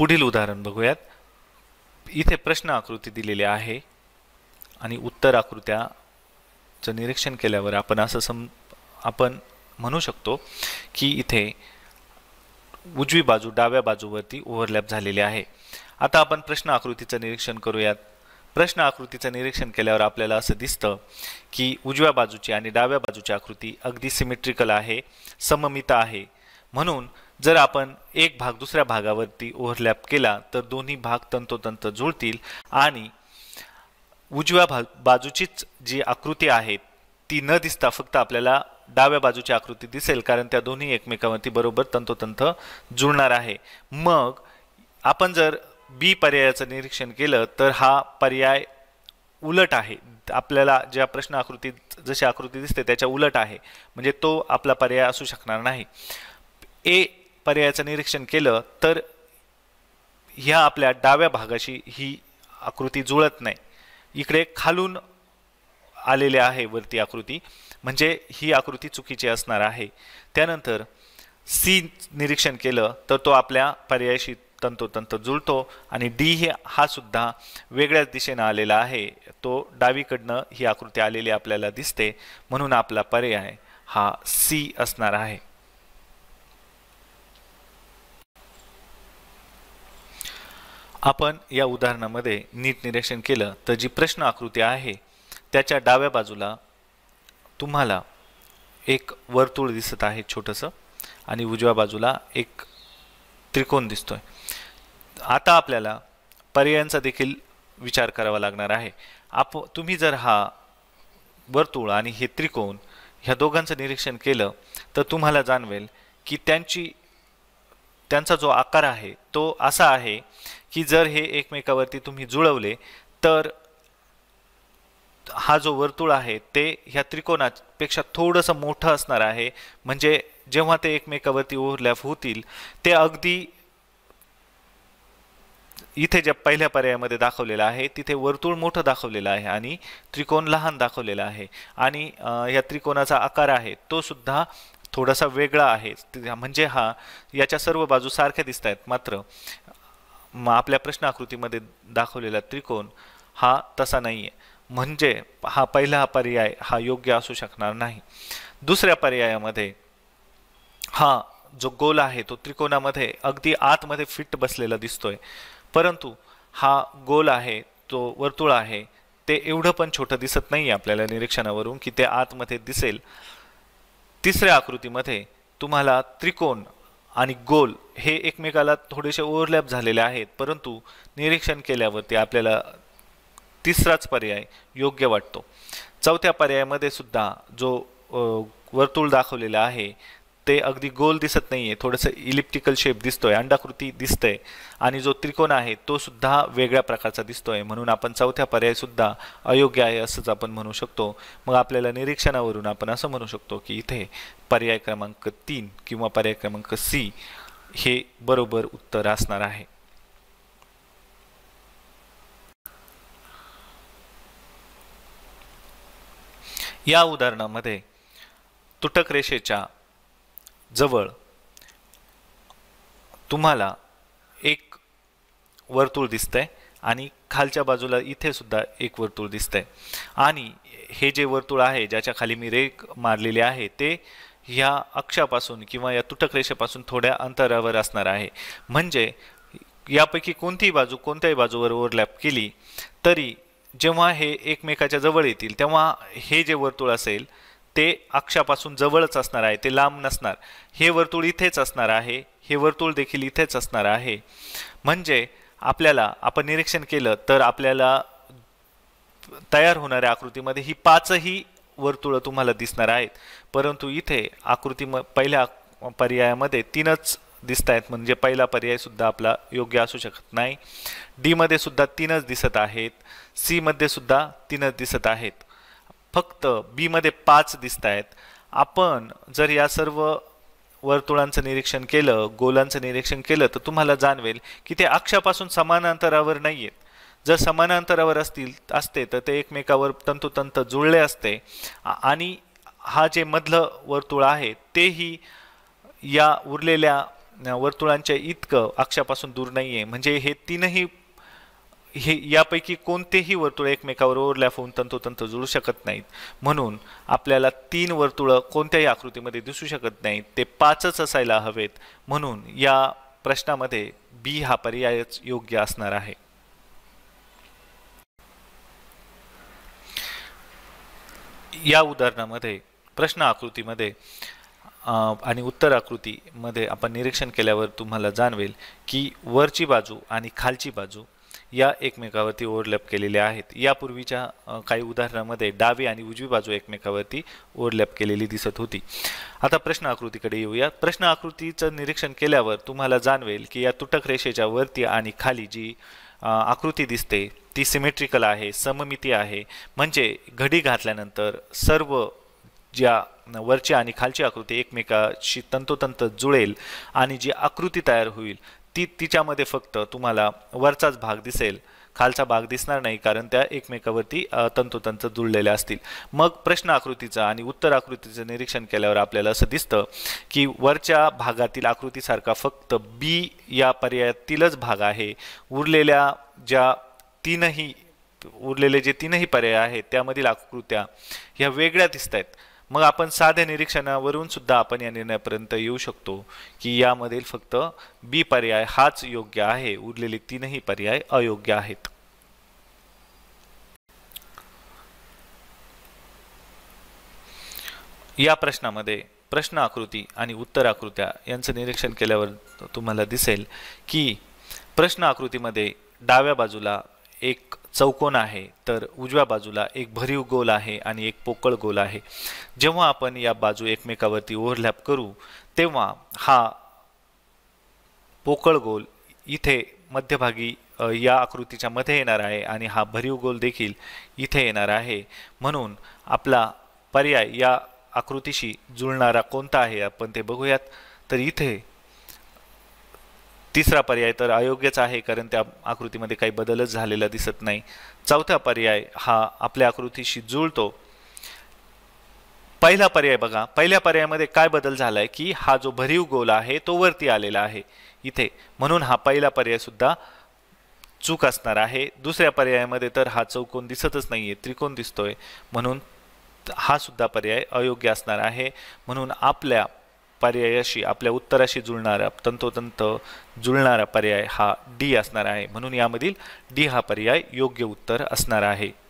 पुढील उदाहरण बघूयात इथे प्रश्न आकृती दिलेली आहे आणि उत्तर आकृत्याचं निरीक्षण केल्यावर आपण असं सम आपण म्हणू शकतो की इथे उजवी बाजू डाव्या बाजूवरती ओव्हरलॅप झालेली आहे आता आपण प्रश्न आकृतीचं निरीक्षण करूयात प्रश्न आकृतीचं निरीक्षण केल्यावर आपल्याला असं दिसतं की उजव्या बाजूची आणि डाव्या बाजूची आकृती अगदी सिमेट्रिकल आहे सममित आहे म्हणून जर आपण एक भाग दुसऱ्या भागावरती ओव्हरलॅप केला तर दोन्ही भाग तंतोतंत जुळतील आणि उजव्या भा बाजूचीच जी आकृती आहे ती न दिसता फक्त आपल्याला डाव्या बाजूची आकृती दिसेल कारण त्या दोन्ही एकमेकांवरती बरोबर तंतोतंत जुळणार आहे मग आपण जर बी पर्यायाचं निरीक्षण केलं तर हा पर्याय उलट आहे आपल्याला ज्या प्रश्न आकृतीत जशी आकृती दिसते त्याच्या उलट आहे म्हणजे तो आपला पर्याय असू शकणार नाही ए पर्यायाचं निरीक्षण केलं तर ह्या आपल्या डाव्या भागाशी ही आकृती जुळत नाही इकडे खालून आलेले आहे वरती आकृती म्हणजे ही आकृती चुकीची असणार आहे त्यानंतर सी निरीक्षण केलं तर तो आपल्या पर्यायाशी तंतोतंत जुळतो आणि डी हे हा सुद्धा वेगळ्याच दिशेनं आलेला आहे तो डावीकडनं ही आकृती आलेली आपल्याला दिसते म्हणून आपला पर्याय हा सी असणार आहे आपण या उदाहरणामध्ये नीट निरीक्षण केलं तर जी प्रश्न आकृती आहे त्याच्या डाव्या बाजूला तुम्हाला एक वर्तुळ दिसत आहे छोटंसं आणि उजव्या बाजूला एक त्रिकोण दिसतोय आता आपल्याला पर्यायांचा देखील विचार करावा लागणार आहे आप तुम्ही जर हा वर्तुळ आणि हे त्रिकोण ह्या दोघांचं निरीक्षण केलं तर तुम्हाला जाणवेल की त्यांची त्यांचा जो आकार आहे तो असा आहे की जर हे एकमेकावरती तुम्ही जुळवले तर हा जो वर्तुळ आहे ते ह्या त्रिकोणापेक्षा थोडंसं मोठं असणार आहे म्हणजे जेव्हा ते एकमेकावरती ओव्हरलॅप होतील ते अगदी इथे ज्या पहिल्या पर्यायामध्ये दाखवलेलं आहे तिथे वर्तुळ मोठं दाखवलेलं आहे आणि त्रिकोण लहान दाखवलेला आहे आणि या त्रिकोणाचा आकार आहे तो सुद्धा थोडासा वेगळा आहे म्हणजे हा याच्या सर्व बाजू सारख्या दिसत आहेत मात्र आपल्या प्रश्न आकृतीमध्ये दाखवलेला त्रिकोण हा तसा नाही आहे म्हणजे हा पहिला पर्याय हा योग्य असू शकणार नाही दुसऱ्या पर्यायामध्ये हा जो गोल आहे तो त्रिकोणामध्ये अगदी आतमध्ये फिट बसलेला दिसतोय परंतु हा गोल आहे तो वर्तुळ आहे ते एवढं पण छोटं दिसत नाही आपल्याला निरीक्षणावरून की ते आतमध्ये दिसेल तिसऱ्या आकृतीमध्ये तुम्हाला त्रिकोण आणि गोल हे एकमेकाला थोडेसे ओव्हरलॅप झालेले आहेत परंतु निरीक्षण केल्यावरती आपल्याला तिसराच पर्याय योग्य वाटतो चौथ्या पर्यायामध्ये सुद्धा जो वर्तुळ दाखवलेला आहे ते अगदी गोल दिसत नाही आहे थोडंसं इलिप्टिकल शेप दिसतोय अंडाकृती आहे आणि जो त्रिकोण आहे तो सुद्धा वेगळ्या प्रकारचा दिसतोय म्हणून आपण चौथ्या पर्यायसुद्धा अयोग्य आहे असंच आपण म्हणू शकतो मग आपल्याला निरीक्षणावरून आपण असं म्हणू शकतो की इथे पर्याय क्रमांक तीन किंवा पर्याय क्रमांक सी हे बरोबर उत्तर असणार आहे या उदाहरणामध्ये तुटक रेषेच्या जवळ तुम्हाला एक वर्तुळ आहे आणि खालच्या बाजूला इथे सुद्धा एक वर्तुळ आहे आणि हे जे वर्तुळ आहे ज्याच्या खाली मी रेख मारलेली आहे ते ह्या अक्षापासून किंवा या तुटक रेषेपासून थोड्या अंतरावर असणार आहे म्हणजे यापैकी कोणतीही बाजू कोणत्याही बाजूवर ओव्हरलॅप केली तरी जेव्हा हे एकमेकाच्या जवळ येतील तेव्हा हे जे वर्तुळ असेल ते अक्षापासून जवळच असणार आहे ते लांब नसणार हे वर्तुळ इथेच असणार आहे हे वर्तुळ देखील इथेच असणार आहे म्हणजे आपल्याला आपण निरीक्षण केलं तर आपल्याला तयार होणाऱ्या आकृतीमध्ये ही पाचही वर्तुळं तुम्हाला दिसणार आहेत परंतु इथे आकृती म पहिल्या पर्यायामध्ये तीनच दिसत आहेत म्हणजे पहिला पर्यायसुद्धा आपला योग्य असू शकत नाही डीमध्ये सुद्धा तीनच दिसत आहेत सीमध्ये सुद्धा तीनच दिसत आहेत फक्त बीमध्ये पाच दिसत आहेत आपण जर या सर्व वर्तुळांचं निरीक्षण केलं गोलांचं निरीक्षण केलं तर तुम्हाला जाणवेल की ते अक्षापासून समान अंतरावर नाही आहेत जर समान अंतरावर असतील असते तर ते एकमेकावर तंतोतंत जुळले असते आणि हा जे मधलं वर्तुळ आहे तेही या उरलेल्या वर्तुळांच्या इतकं अक्षापासून दूर नाही आहे म्हणजे हे तीनही हे यापैकी कोणतेही वर्तुळ एकमेकावर ओरल्या होऊन तंतोतंत जुळू शकत नाहीत म्हणून आपल्याला तीन वर्तुळं कोणत्याही आकृतीमध्ये दिसू शकत नाहीत ते पाचच असायला हवेत म्हणून या प्रश्नामध्ये बी हा पर्यायच योग्य असणार आहे या उदाहरणामध्ये प्रश्न आकृतीमध्ये आणि उत्तर आकृतीमध्ये आपण निरीक्षण केल्यावर तुम्हाला जाणवेल की वरची बाजू आणि खालची बाजू या एकमेकावरती ओव्हरलॅप केलेल्या आहेत यापूर्वीच्या काही उदाहरणामध्ये डावी आणि उजवी बाजू एकमेकावरती ओव्हरलॅप केलेली दिसत होती आता प्रश्न आकृतीकडे येऊया प्रश्न आकृतीचं निरीक्षण केल्यावर तुम्हाला जाणवेल की या तुटक रेषेच्या वरती आणि खाली जी आकृती दिसते ती सिमेट्रिकल आहे सममिती आहे म्हणजे घडी घातल्यानंतर सर्व ज्या वरची आणि खालची आकृती एकमेकाशी तंतोतंत जुळेल आणि जी आकृती तयार होईल ती तिच्यामध्ये फक्त तुम्हाला वरचाच भाग दिसेल खालचा भाग दिसणार नाही कारण त्या एकमेकावरती तंतोतंत जुळलेल्या असतील मग प्रश्न आकृतीचं आणि उत्तर आकृतीचं निरीक्षण केल्यावर आपल्याला असं दिसतं की वरच्या भागातील आकृतीसारखा फक्त बी या पर्यायातीलच भाग आहे उरलेल्या ज्या तीनही उरलेले जे तीनही पर्याय आहेत त्यामधील आकृत्या ह्या वेगळ्या दिसत आहेत मग आपण साध्या निरीक्षणावरून सुद्धा आपण या निर्णयापर्यंत येऊ शकतो की यामधील फक्त बी पर्याय हाच योग्य आहे उरलेले तीनही पर्याय अयोग्य आहेत या प्रश्नामध्ये प्रश्न आकृती आणि उत्तर आकृत्या यांचं निरीक्षण केल्यावर तुम्हाला दिसेल की प्रश्न आकृतीमध्ये डाव्या बाजूला एक चौकोन आहे तर उजव्या बाजूला एक भरीव गोल आहे आणि एक पोकळ गोल आहे जेव्हा आपण या बाजू एकमेकावरती ओव्हरलॅप करू तेव्हा हा पोकळ गोल इथे मध्यभागी या आकृतीच्या मध्ये येणार आहे आणि हा भरीव गोल देखील इथे येणार आहे म्हणून आपला पर्याय या आकृतीशी जुळणारा कोणता आहे आपण ते बघूयात तर इथे तिसरा पर्याय तर अयोग्यच आहे कारण त्या आकृतीमध्ये काही बदलच झालेला दिसत नाही चौथा पर्याय हा आपल्या आकृतीशी जुळतो पहिला पर्याय बघा पहिल्या पर्यायामध्ये काय बदल झाला आहे की हा जो भरीव गोल आहे तो वरती आलेला आहे इथे म्हणून हा पहिला पर्यायसुद्धा चूक असणार आहे दुसऱ्या पर्यायामध्ये तर हा चौकोन दिसतच नाही आहे त्रिकोण दिसतोय म्हणून हा सुद्धा पर्याय अयोग्य असणार आहे म्हणून आपल्या पर्यायाशी आपल्या उत्तराशी जुळणारा तंतोतंत जुळणारा पर्याय हा डी असणार आहे म्हणून यामधील डी हा पर्याय योग्य उत्तर असणार आहे